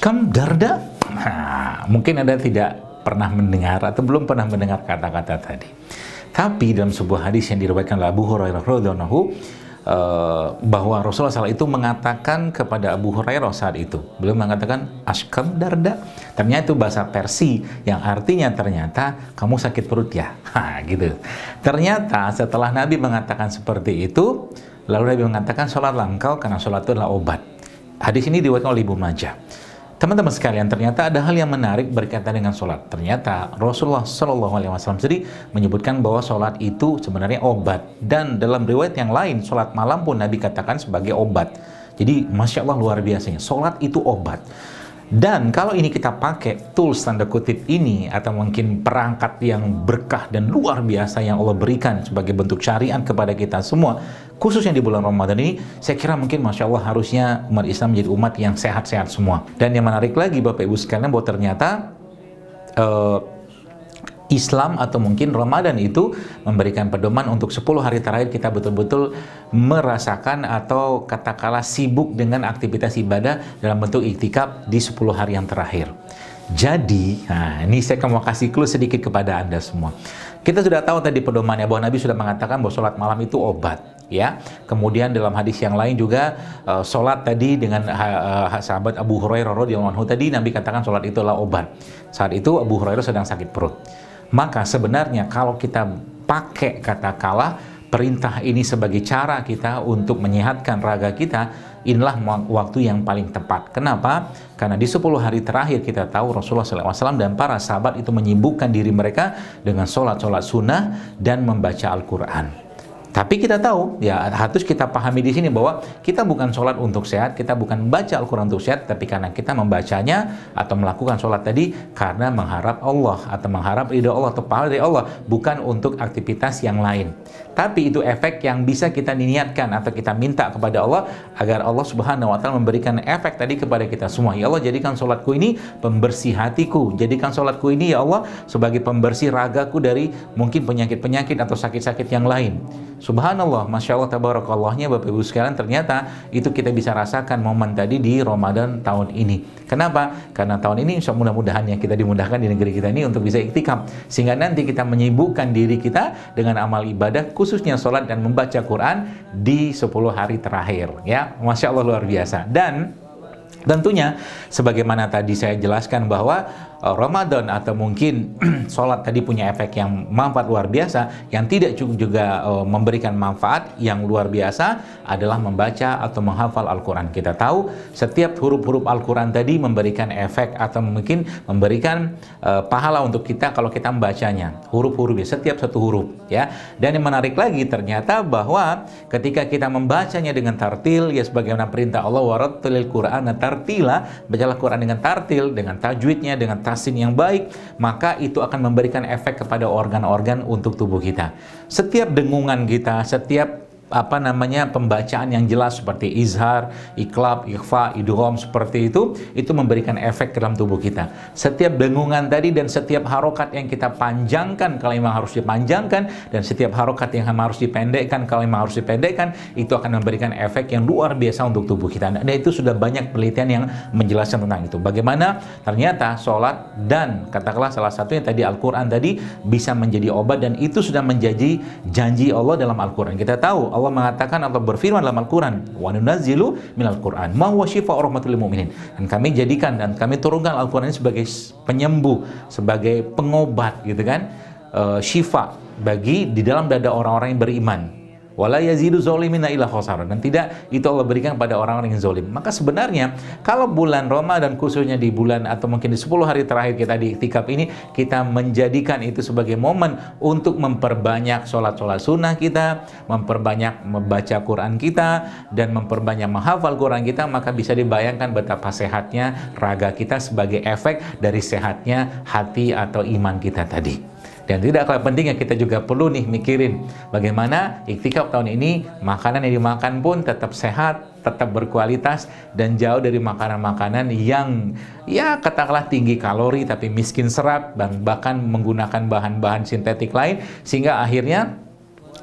Ashkam Darda? Nah, mungkin Anda tidak pernah mendengar atau belum pernah mendengar kata-kata tadi. Tapi dalam sebuah hadis yang diriwayatkan oleh Abu Hurairah radhiyallahu eh, bahwa Rasulullah SAW itu mengatakan kepada Abu Hurairah saat itu. belum mengatakan ashkam darda. Ternyata itu bahasa Persi yang artinya ternyata kamu sakit perut ya. Ha, gitu. Ternyata setelah Nabi mengatakan seperti itu, lalu Nabi mengatakan sholat engkau karena sholat itu adalah obat. Hadis ini diriwayatkan oleh Ibnu Majah. Teman-teman sekalian, ternyata ada hal yang menarik berkaitan dengan sholat. Ternyata Rasulullah Shallallahu Alaihi Wasallam sendiri menyebutkan bahwa sholat itu sebenarnya obat. Dan dalam riwayat yang lain, sholat malam pun Nabi katakan sebagai obat. Jadi, masya Allah luar biasanya. Sholat itu obat. Dan kalau ini kita pakai tools tanda kutip ini atau mungkin perangkat yang berkah dan luar biasa yang Allah berikan sebagai bentuk syariat kepada kita semua, khususnya di bulan Ramadan ini, saya kira mungkin Masya Allah harusnya umat Islam menjadi umat yang sehat-sehat semua. Dan yang menarik lagi Bapak Ibu sekalian bahwa ternyata uh, Islam atau mungkin Ramadan itu memberikan pedoman untuk 10 hari terakhir kita betul-betul merasakan atau katakanlah sibuk dengan aktivitas ibadah dalam bentuk iktikaf di 10 hari yang terakhir. Jadi, nah ini saya mau kasih clue sedikit kepada Anda semua. Kita sudah tahu tadi pedomannya bahwa Nabi sudah mengatakan bahwa sholat malam itu obat ya. Kemudian dalam hadis yang lain juga uh, sholat tadi dengan uh, sahabat Abu Hurairah radhiyallahu anhu tadi Nabi katakan sholat itulah obat. Saat itu Abu Hurairah sedang sakit perut. Maka sebenarnya kalau kita pakai kata kalah, perintah ini sebagai cara kita untuk menyehatkan raga kita, inilah waktu yang paling tepat. Kenapa? Karena di 10 hari terakhir kita tahu Rasulullah SAW dan para sahabat itu menyibukkan diri mereka dengan sholat-sholat sunnah dan membaca Al-Quran. Tapi kita tahu, ya harus kita pahami di sini bahwa kita bukan sholat untuk sehat, kita bukan baca Al-Quran untuk sehat, tapi karena kita membacanya atau melakukan sholat tadi karena mengharap Allah atau mengharap ridho Allah atau pahala dari Allah, bukan untuk aktivitas yang lain. Tapi itu efek yang bisa kita niatkan atau kita minta kepada Allah agar Allah Subhanahu wa taala memberikan efek tadi kepada kita semua. Ya Allah, jadikan sholatku ini pembersih hatiku, jadikan sholatku ini ya Allah sebagai pembersih ragaku dari mungkin penyakit-penyakit atau sakit-sakit yang lain. Subhanallah, Masya Allah, Tabarakallahnya Bapak Ibu sekalian ternyata itu kita bisa rasakan momen tadi di Ramadan tahun ini. Kenapa? Karena tahun ini insya mudah-mudahan yang kita dimudahkan di negeri kita ini untuk bisa iktikam. Sehingga nanti kita menyibukkan diri kita dengan amal ibadah khususnya sholat dan membaca Quran di 10 hari terakhir. Ya, Masya Allah luar biasa. Dan Tentunya, sebagaimana tadi saya jelaskan bahwa Uh, Ramadan atau mungkin sholat tadi punya efek yang manfaat luar biasa yang tidak cukup juga uh, memberikan manfaat yang luar biasa adalah membaca atau menghafal Al-Quran kita tahu setiap huruf-huruf Al-Quran tadi memberikan efek atau mungkin memberikan uh, pahala untuk kita kalau kita membacanya huruf-hurufnya setiap satu huruf ya dan yang menarik lagi ternyata bahwa ketika kita membacanya dengan tartil ya sebagaimana perintah Allah warattilil Quran tartila bacalah Quran dengan tartil dengan tajwidnya dengan tartil, kasin yang baik, maka itu akan memberikan efek kepada organ-organ untuk tubuh kita. Setiap dengungan kita, setiap apa namanya pembacaan yang jelas seperti izhar, iklab, ikhfa, idgham seperti itu itu memberikan efek ke dalam tubuh kita. Setiap dengungan tadi dan setiap harokat yang kita panjangkan kalau memang harus dipanjangkan dan setiap harokat yang harus dipendekkan kalau memang harus dipendekkan itu akan memberikan efek yang luar biasa untuk tubuh kita. Dan itu sudah banyak penelitian yang menjelaskan tentang itu. Bagaimana ternyata sholat dan katakanlah salah satunya tadi Al-Qur'an tadi bisa menjadi obat dan itu sudah menjadi janji Allah dalam Al-Qur'an. Kita tahu Allah mengatakan atau berfirman dalam Al-Qur'an, "Wa nunazzilu minal Qur'an ma huwa syifaa'ur rahmatul mu'minin." Dan kami jadikan dan kami turunkan Al-Qur'an ini sebagai penyembuh, sebagai pengobat gitu kan. uh, syifa bagi di dalam dada orang-orang yang beriman. Wala yazidu zolimina ila khosara. Dan tidak itu Allah berikan pada orang-orang yang zolim. Maka sebenarnya kalau bulan Ramadan khususnya di bulan atau mungkin di 10 hari terakhir kita di iktikaf ini, kita menjadikan itu sebagai momen untuk memperbanyak sholat-sholat sunnah kita, memperbanyak membaca Quran kita, dan memperbanyak menghafal Quran kita, maka bisa dibayangkan betapa sehatnya raga kita sebagai efek dari sehatnya hati atau iman kita tadi. Dan tidak kalah pentingnya kita juga perlu nih mikirin bagaimana ikhtikaf tahun ini makanan yang dimakan pun tetap sehat, tetap berkualitas dan jauh dari makanan-makanan yang ya katakanlah tinggi kalori tapi miskin serat dan bahkan menggunakan bahan-bahan sintetik lain sehingga akhirnya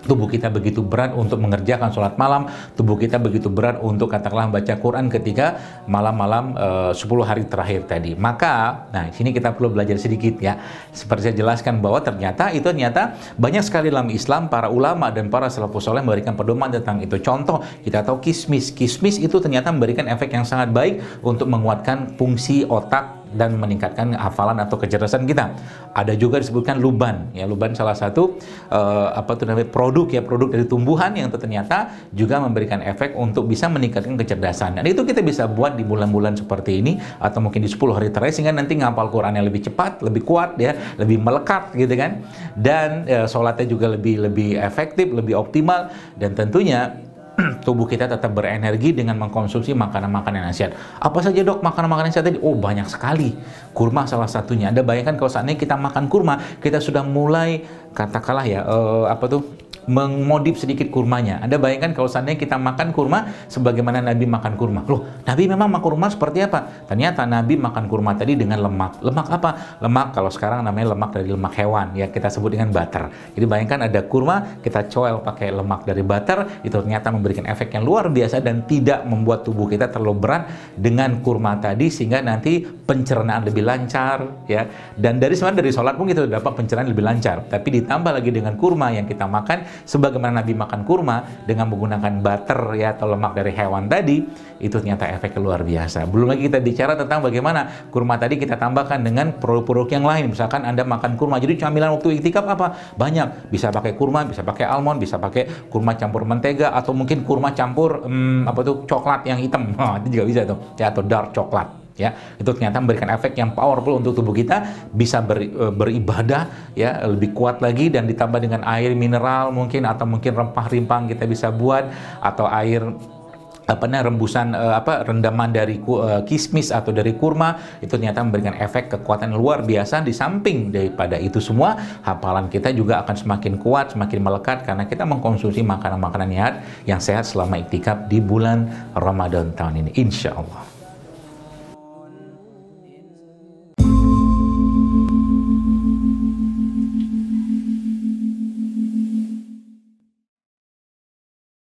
tubuh kita begitu berat untuk mengerjakan sholat malam, tubuh kita begitu berat untuk katakanlah baca Quran ketika malam-malam e, eh, 10 hari terakhir tadi. Maka, nah sini kita perlu belajar sedikit ya. Seperti saya jelaskan bahwa ternyata itu ternyata banyak sekali dalam Islam para ulama dan para salafus soleh memberikan pedoman tentang itu. Contoh, kita tahu kismis. Kismis itu ternyata memberikan efek yang sangat baik untuk menguatkan fungsi otak dan meningkatkan hafalan atau kecerdasan kita. Ada juga disebutkan luban, ya luban salah satu uh, apa tuh namanya produk ya produk dari tumbuhan yang ternyata juga memberikan efek untuk bisa meningkatkan kecerdasan. Dan itu kita bisa buat di bulan-bulan seperti ini atau mungkin di 10 hari terakhir sehingga nanti ngapal Qurannya lebih cepat, lebih kuat ya, lebih melekat gitu kan. Dan uh, sholatnya juga lebih lebih efektif, lebih optimal dan tentunya tubuh kita tetap berenergi dengan mengkonsumsi makanan-makanan yang sehat. Apa saja dok makanan-makanan sehat tadi? Oh banyak sekali. Kurma salah satunya. Anda bayangkan kalau saat ini kita makan kurma, kita sudah mulai katakanlah ya uh, apa tuh mengmodif sedikit kurmanya. Anda bayangkan kalau seandainya kita makan kurma sebagaimana Nabi makan kurma. Loh, Nabi memang makan kurma seperti apa? Ternyata Nabi makan kurma tadi dengan lemak. Lemak apa? Lemak kalau sekarang namanya lemak dari lemak hewan ya kita sebut dengan butter. Jadi bayangkan ada kurma kita coel pakai lemak dari butter itu ternyata memberikan efek yang luar biasa dan tidak membuat tubuh kita terlalu berat dengan kurma tadi sehingga nanti pencernaan lebih lancar ya. Dan dari sebenarnya dari sholat pun kita dapat pencernaan lebih lancar. Tapi ditambah lagi dengan kurma yang kita makan sebagaimana Nabi makan kurma dengan menggunakan butter ya atau lemak dari hewan tadi, itu ternyata efek luar biasa. Belum lagi kita bicara tentang bagaimana kurma tadi kita tambahkan dengan produk-produk yang lain. Misalkan Anda makan kurma, jadi camilan waktu iktikaf apa? Banyak. Bisa pakai kurma, bisa pakai almond, bisa pakai kurma campur mentega, atau mungkin kurma campur hmm, apa tuh coklat yang hitam. Oh, itu juga bisa tuh, ya atau dark coklat ya itu ternyata memberikan efek yang powerful untuk tubuh kita bisa ber, e, beribadah ya lebih kuat lagi dan ditambah dengan air mineral mungkin atau mungkin rempah-rempah kita bisa buat atau air apa namanya rembusan e, apa rendaman dari e, kismis atau dari kurma itu ternyata memberikan efek kekuatan luar biasa di samping daripada itu semua hafalan kita juga akan semakin kuat semakin melekat karena kita mengkonsumsi makanan-makanan sehat yang sehat selama iktikaf di bulan Ramadan tahun ini insya Allah